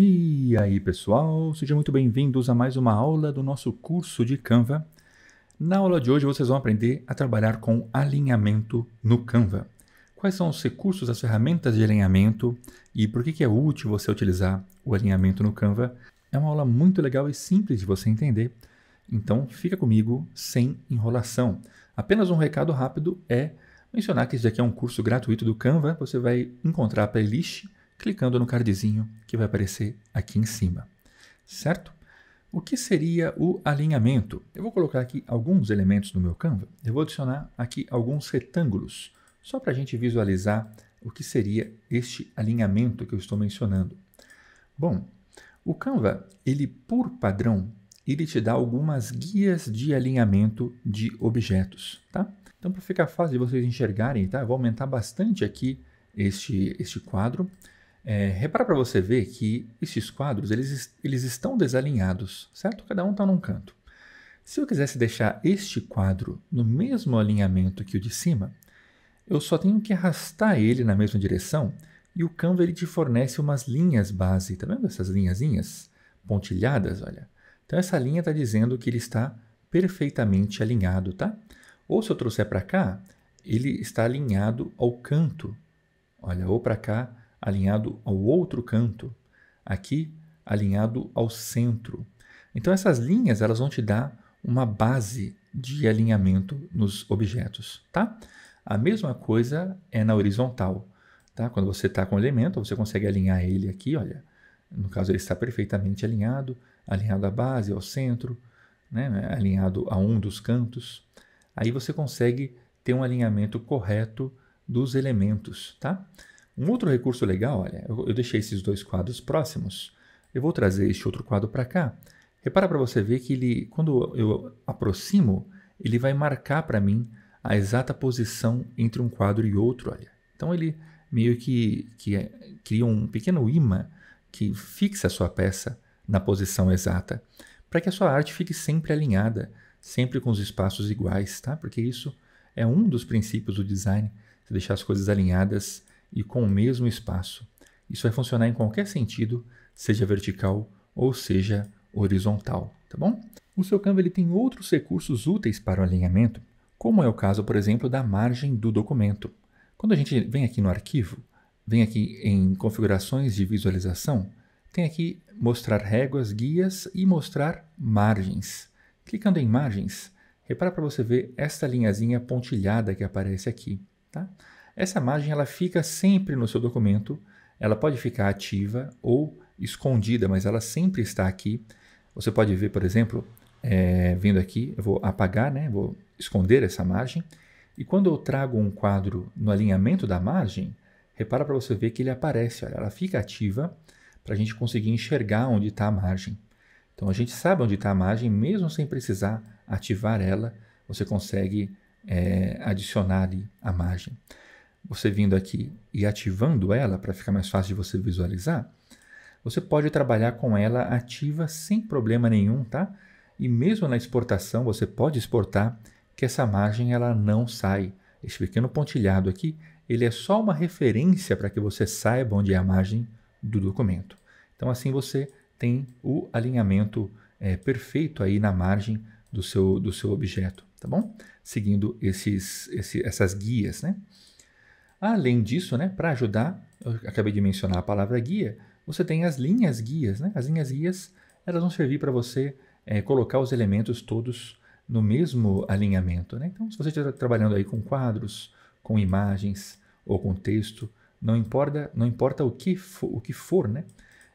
E aí pessoal, sejam muito bem-vindos a mais uma aula do nosso curso de Canva. Na aula de hoje vocês vão aprender a trabalhar com alinhamento no Canva. Quais são os recursos, as ferramentas de alinhamento e por que, que é útil você utilizar o alinhamento no Canva? É uma aula muito legal e simples de você entender, então fica comigo sem enrolação. Apenas um recado rápido é mencionar que esse daqui é um curso gratuito do Canva, você vai encontrar a playlist clicando no cardzinho que vai aparecer aqui em cima, certo? O que seria o alinhamento? Eu vou colocar aqui alguns elementos no meu Canva, eu vou adicionar aqui alguns retângulos, só para a gente visualizar o que seria este alinhamento que eu estou mencionando. Bom, o Canva, ele por padrão, ele te dá algumas guias de alinhamento de objetos, tá? Então, para ficar fácil de vocês enxergarem, tá? Eu vou aumentar bastante aqui este, este quadro. É, repara para você ver que esses quadros eles, eles estão desalinhados, certo? Cada um está num canto. Se eu quisesse deixar este quadro no mesmo alinhamento que o de cima, eu só tenho que arrastar ele na mesma direção e o Canva ele te fornece umas linhas base, tá vendo essas linhazinhas pontilhadas, olha? Então essa linha está dizendo que ele está perfeitamente alinhado, tá? Ou se eu trouxer para cá, ele está alinhado ao canto, olha, ou para cá alinhado ao outro canto, aqui alinhado ao centro. Então essas linhas elas vão te dar uma base de alinhamento nos objetos, tá? A mesma coisa é na horizontal, tá? Quando você está com o elemento, você consegue alinhar ele aqui, olha. No caso, ele está perfeitamente alinhado, alinhado à base, ao centro, né? alinhado a um dos cantos. Aí você consegue ter um alinhamento correto dos elementos, tá? Um outro recurso legal, olha, eu, eu deixei esses dois quadros próximos. Eu vou trazer este outro quadro para cá. Repara para você ver que ele, quando eu aproximo, ele vai marcar para mim a exata posição entre um quadro e outro, olha. Então ele meio que, que é, cria um pequeno imã que fixa a sua peça na posição exata, para que a sua arte fique sempre alinhada, sempre com os espaços iguais, tá? Porque isso é um dos princípios do design, você deixar as coisas alinhadas e com o mesmo espaço. Isso vai funcionar em qualquer sentido, seja vertical ou seja horizontal, tá bom? O seu Canva ele tem outros recursos úteis para o alinhamento, como é o caso, por exemplo, da margem do documento. Quando a gente vem aqui no arquivo, vem aqui em configurações de visualização, tem aqui mostrar réguas, guias e mostrar margens. Clicando em margens, repara para você ver esta linhazinha pontilhada que aparece aqui, tá? Essa margem ela fica sempre no seu documento, ela pode ficar ativa ou escondida, mas ela sempre está aqui. Você pode ver, por exemplo, é, vindo aqui, eu vou apagar, né? vou esconder essa margem. E quando eu trago um quadro no alinhamento da margem, repara para você ver que ele aparece, olha, ela fica ativa para a gente conseguir enxergar onde está a margem. Então a gente sabe onde está a margem, mesmo sem precisar ativar ela, você consegue é, adicionar ali a margem você vindo aqui e ativando ela para ficar mais fácil de você visualizar, você pode trabalhar com ela ativa sem problema nenhum, tá? E mesmo na exportação, você pode exportar que essa margem ela não sai. Esse pequeno pontilhado aqui, ele é só uma referência para que você saiba onde é a margem do documento. Então assim você tem o alinhamento é, perfeito aí na margem do seu, do seu objeto, tá bom? Seguindo esses, esse, essas guias, né? Além disso, né, para ajudar, eu acabei de mencionar a palavra guia, você tem as linhas guias. Né? As linhas guias elas vão servir para você é, colocar os elementos todos no mesmo alinhamento. Né? Então, se você está trabalhando aí com quadros, com imagens ou com texto, não importa, não importa o que for, o que for né?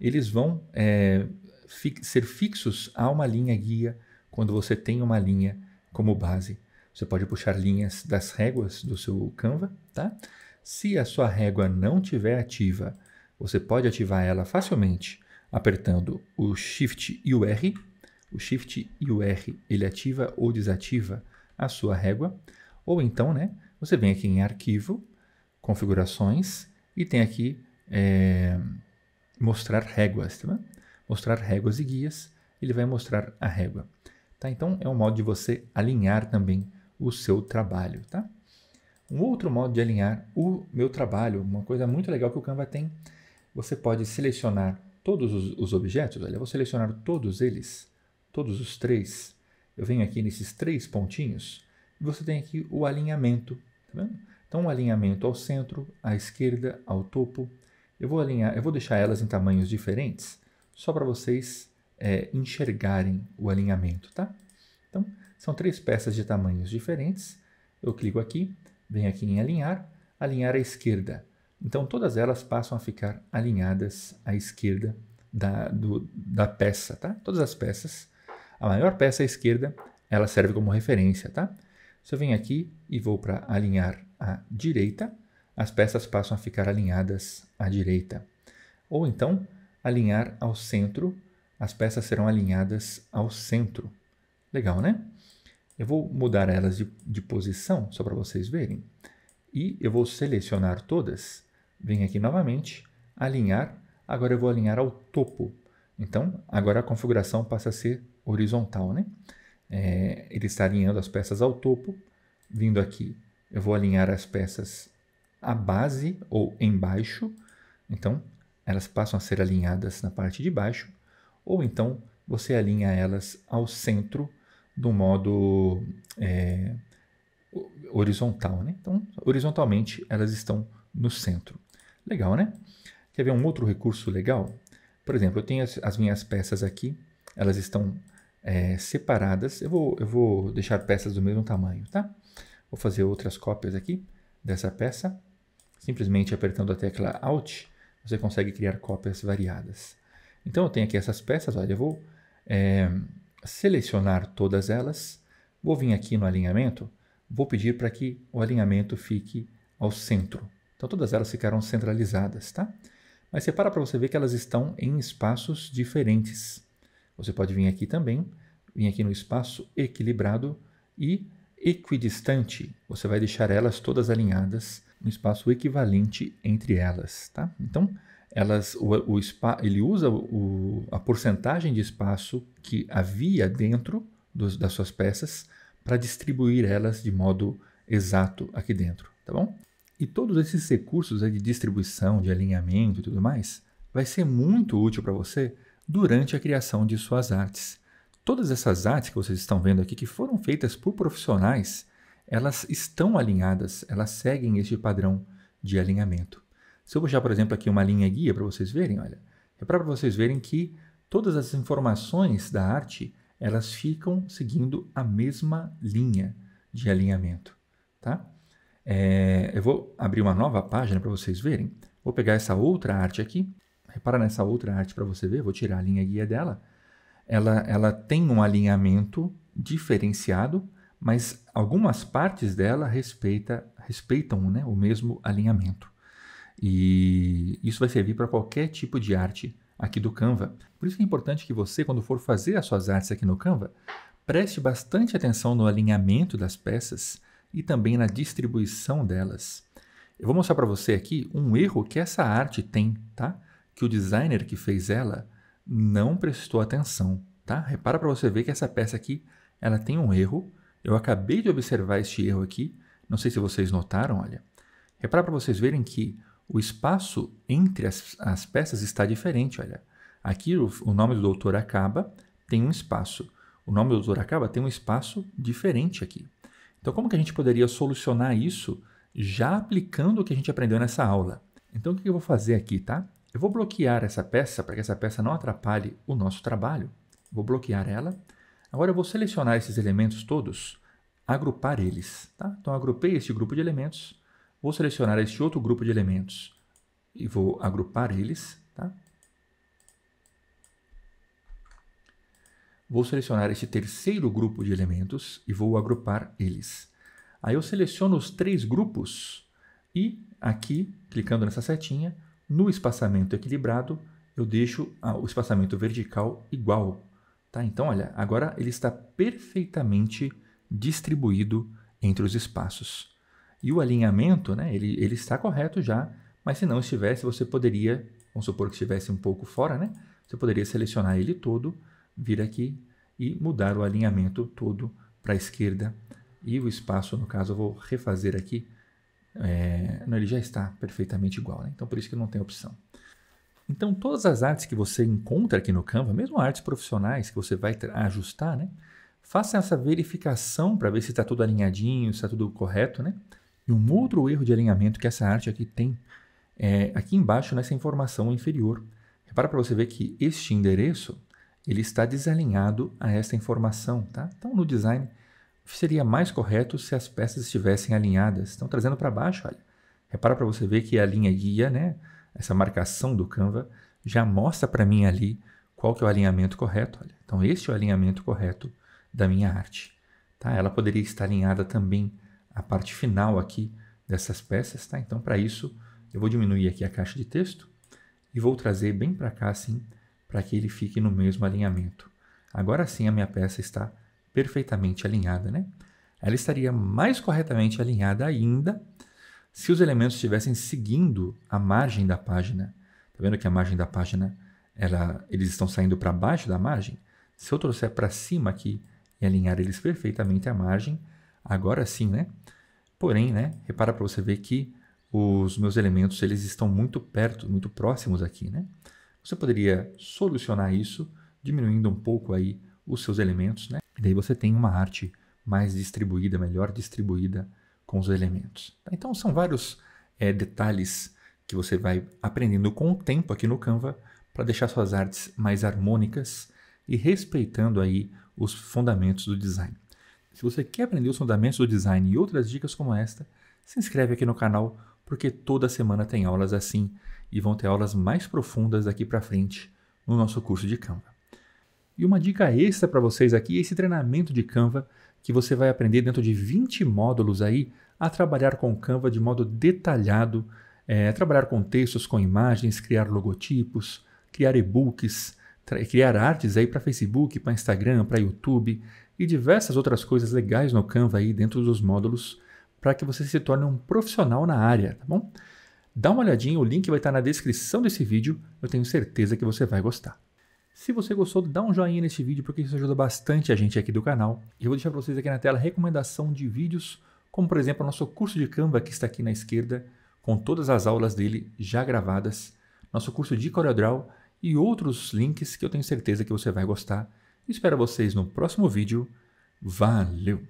eles vão é, fi ser fixos a uma linha guia quando você tem uma linha como base. Você pode puxar linhas das réguas do seu Canva, tá? Se a sua régua não tiver ativa, você pode ativar ela facilmente apertando o Shift e o R. O Shift e o R ele ativa ou desativa a sua régua. Ou então, né? Você vem aqui em Arquivo, Configurações e tem aqui é, Mostrar réguas, tá? Mostrar réguas e guias. Ele vai mostrar a régua. Tá? Então é um modo de você alinhar também o seu trabalho, tá? Um outro modo de alinhar o meu trabalho, uma coisa muito legal que o Canva tem, você pode selecionar todos os, os objetos, olha, eu vou selecionar todos eles, todos os três. Eu venho aqui nesses três pontinhos e você tem aqui o alinhamento, tá vendo? Então, alinhamento ao centro, à esquerda, ao topo. Eu vou alinhar, eu vou deixar elas em tamanhos diferentes, só para vocês é, enxergarem o alinhamento, tá? Então, são três peças de tamanhos diferentes. Eu clico aqui, venho aqui em alinhar, alinhar à esquerda. Então todas elas passam a ficar alinhadas à esquerda da, do, da peça, tá? Todas as peças. A maior peça à esquerda, ela serve como referência, tá? Se eu venho aqui e vou para alinhar à direita, as peças passam a ficar alinhadas à direita. Ou então, alinhar ao centro, as peças serão alinhadas ao centro. Legal, né? Eu vou mudar elas de, de posição, só para vocês verem. E eu vou selecionar todas. Vem aqui novamente, alinhar. Agora eu vou alinhar ao topo. Então, agora a configuração passa a ser horizontal, né? É, ele está alinhando as peças ao topo. Vindo aqui, eu vou alinhar as peças à base ou embaixo. Então, elas passam a ser alinhadas na parte de baixo. Ou então, você alinha elas ao centro do modo é, horizontal. Né? Então, horizontalmente, elas estão no centro. Legal, né? Quer ver um outro recurso legal? Por exemplo, eu tenho as, as minhas peças aqui, elas estão é, separadas. Eu vou, eu vou deixar peças do mesmo tamanho, tá? Vou fazer outras cópias aqui dessa peça. Simplesmente apertando a tecla Alt, você consegue criar cópias variadas. Então, eu tenho aqui essas peças, olha, eu vou... É, selecionar todas elas, vou vir aqui no alinhamento, vou pedir para que o alinhamento fique ao centro. Então todas elas ficaram centralizadas, tá? Mas separa para você ver que elas estão em espaços diferentes. Você pode vir aqui também, vir aqui no espaço equilibrado e equidistante. Você vai deixar elas todas alinhadas no espaço equivalente entre elas, tá? Então, elas, o, o spa, ele usa o, a porcentagem de espaço que havia dentro dos, das suas peças para distribuir elas de modo exato aqui dentro, tá bom? E todos esses recursos de distribuição, de alinhamento e tudo mais, vai ser muito útil para você durante a criação de suas artes. Todas essas artes que vocês estão vendo aqui, que foram feitas por profissionais, elas estão alinhadas, elas seguem este padrão de alinhamento. Se eu puxar, por exemplo, aqui uma linha guia para vocês verem, olha, é para vocês verem que todas as informações da arte, elas ficam seguindo a mesma linha de alinhamento, tá? É, eu vou abrir uma nova página para vocês verem. Vou pegar essa outra arte aqui. Repara nessa outra arte para você ver. Vou tirar a linha guia dela. Ela, ela tem um alinhamento diferenciado, mas algumas partes dela respeita, respeitam né, o mesmo alinhamento. E isso vai servir para qualquer tipo de arte aqui do Canva. Por isso é importante que você, quando for fazer as suas artes aqui no Canva, preste bastante atenção no alinhamento das peças e também na distribuição delas. Eu vou mostrar para você aqui um erro que essa arte tem, tá? Que o designer que fez ela não prestou atenção, tá? Repara para você ver que essa peça aqui, ela tem um erro. Eu acabei de observar este erro aqui. Não sei se vocês notaram, olha. Repara para vocês verem que o espaço entre as, as peças está diferente, olha. Aqui o, o nome do doutor acaba, tem um espaço. O nome do doutor acaba tem um espaço diferente aqui. Então, como que a gente poderia solucionar isso já aplicando o que a gente aprendeu nessa aula? Então, o que eu vou fazer aqui, tá? Eu vou bloquear essa peça para que essa peça não atrapalhe o nosso trabalho. Vou bloquear ela. Agora, eu vou selecionar esses elementos todos, agrupar eles, tá? Então, agrupei este grupo de elementos vou selecionar este outro grupo de elementos e vou agrupar eles. Tá? Vou selecionar este terceiro grupo de elementos e vou agrupar eles. Aí eu seleciono os três grupos e aqui, clicando nessa setinha, no espaçamento equilibrado, eu deixo o espaçamento vertical igual. Tá? Então, olha, agora ele está perfeitamente distribuído entre os espaços. E o alinhamento, né, ele, ele está correto já, mas se não estivesse, você poderia, vamos supor que estivesse um pouco fora, né? Você poderia selecionar ele todo, vir aqui e mudar o alinhamento todo para a esquerda. E o espaço, no caso, eu vou refazer aqui. É, não, ele já está perfeitamente igual, né? Então, por isso que não tem opção. Então, todas as artes que você encontra aqui no Canva, mesmo artes profissionais que você vai ajustar, né? Faça essa verificação para ver se está tudo alinhadinho, se está tudo correto, né? E um outro erro de alinhamento que essa arte aqui tem é aqui embaixo nessa informação inferior. Repara para você ver que este endereço ele está desalinhado a esta informação, tá? Então no design seria mais correto se as peças estivessem alinhadas. Estão trazendo para baixo, olha. Repara para você ver que a linha guia, né? Essa marcação do Canva já mostra para mim ali qual que é o alinhamento correto. Olha. Então este é o alinhamento correto da minha arte. Tá? Ela poderia estar alinhada também a parte final aqui dessas peças, tá? Então, para isso, eu vou diminuir aqui a caixa de texto e vou trazer bem para cá, assim, para que ele fique no mesmo alinhamento. Agora sim, a minha peça está perfeitamente alinhada, né? Ela estaria mais corretamente alinhada ainda se os elementos estivessem seguindo a margem da página. Tá vendo que a margem da página, ela, eles estão saindo para baixo da margem? Se eu trouxer para cima aqui e alinhar eles perfeitamente à margem, Agora sim, né? Porém, né? Repara para você ver que os meus elementos eles estão muito perto, muito próximos aqui, né? Você poderia solucionar isso diminuindo um pouco aí os seus elementos, né? E daí você tem uma arte mais distribuída, melhor distribuída com os elementos. Tá? Então são vários é, detalhes que você vai aprendendo com o tempo aqui no Canva para deixar suas artes mais harmônicas e respeitando aí os fundamentos do design. Se você quer aprender os fundamentos do design e outras dicas como esta, se inscreve aqui no canal, porque toda semana tem aulas assim e vão ter aulas mais profundas daqui para frente no nosso curso de Canva. E uma dica extra para vocês aqui é esse treinamento de Canva que você vai aprender dentro de 20 módulos aí a trabalhar com Canva de modo detalhado, é, trabalhar com textos, com imagens, criar logotipos, criar e-books, criar artes aí para Facebook, para Instagram, para YouTube, e diversas outras coisas legais no Canva aí dentro dos módulos para que você se torne um profissional na área, tá bom? Dá uma olhadinha, o link vai estar na descrição desse vídeo, eu tenho certeza que você vai gostar. Se você gostou, dá um joinha nesse vídeo porque isso ajuda bastante a gente aqui do canal. E eu vou deixar para vocês aqui na tela recomendação de vídeos, como por exemplo o nosso curso de Canva que está aqui na esquerda, com todas as aulas dele já gravadas, nosso curso de CorelDRAW e outros links que eu tenho certeza que você vai gostar Espero vocês no próximo vídeo. Valeu!